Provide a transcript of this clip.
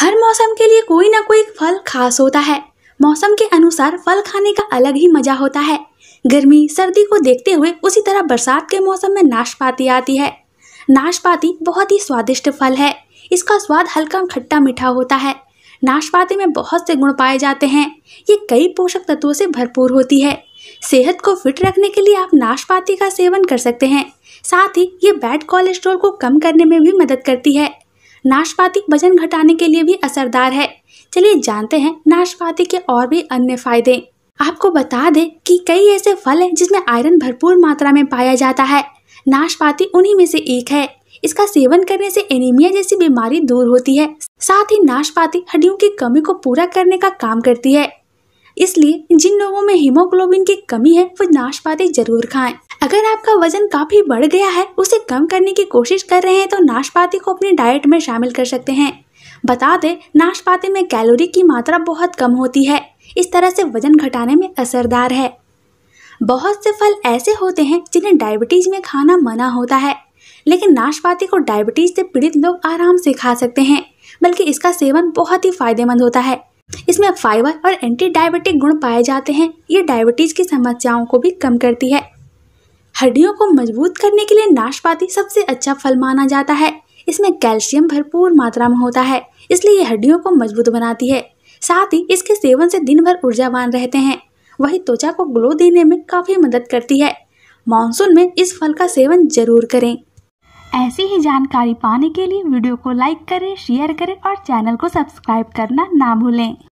हर मौसम के लिए कोई ना कोई फल खास होता है मौसम के अनुसार फल खाने का अलग ही मजा होता है गर्मी सर्दी को देखते हुए उसी तरह बरसात के मौसम में नाशपाती आती है नाशपाती बहुत ही स्वादिष्ट फल है इसका स्वाद हल्का खट्टा मीठा होता है नाशपाती में बहुत से गुण पाए जाते हैं ये कई पोषक तत्वों से भरपूर होती है सेहत को फिट रखने के लिए आप नाशपाती का सेवन कर सकते हैं साथ ही ये बैड कोलेस्ट्रॉल को कम करने में भी मदद करती है नाशपाती वजन घटाने के लिए भी असरदार है चलिए जानते हैं नाशपाती के और भी अन्य फायदे आपको बता दें कि कई ऐसे फल हैं जिसमें आयरन भरपूर मात्रा में पाया जाता है नाशपाती उन्हीं में से एक है इसका सेवन करने से एनीमिया जैसी बीमारी दूर होती है साथ ही नाशपाती हड्डियों की कमी को पूरा करने का काम करती है इसलिए जिन लोगों में हीमोग्लोबिन की कमी है वो नाशपाती जरूर खाएं। अगर आपका वजन काफ़ी बढ़ गया है उसे कम करने की कोशिश कर रहे हैं तो नाशपाती को अपनी डाइट में शामिल कर सकते हैं बता दें नाशपाती में कैलोरी की मात्रा बहुत कम होती है इस तरह से वजन घटाने में असरदार है बहुत से फल ऐसे होते हैं जिन्हें डायबिटीज़ में खाना मना होता है लेकिन नाशपाती को डायबिटीज़ से पीड़ित लोग आराम से खा सकते हैं बल्कि इसका सेवन बहुत ही फायदेमंद होता है इसमें फाइबर और एंटी डायबिटिक गुण पाए जाते हैं ये डायबिटीज़ की समस्याओं को भी कम करती है हड्डियों को मजबूत करने के लिए नाशपाती सबसे अच्छा फल माना जाता है इसमें कैल्शियम भरपूर मात्रा में होता है इसलिए ये हड्डियों को मजबूत बनाती है साथ ही इसके सेवन से दिन भर ऊर्जावान रहते हैं वही त्वचा को ग्लो देने में काफ़ी मदद करती है मानसून में इस फल का सेवन जरूर करें ऐसी ही जानकारी पाने के लिए वीडियो को लाइक करें शेयर करें और चैनल को सब्सक्राइब करना ना भूलें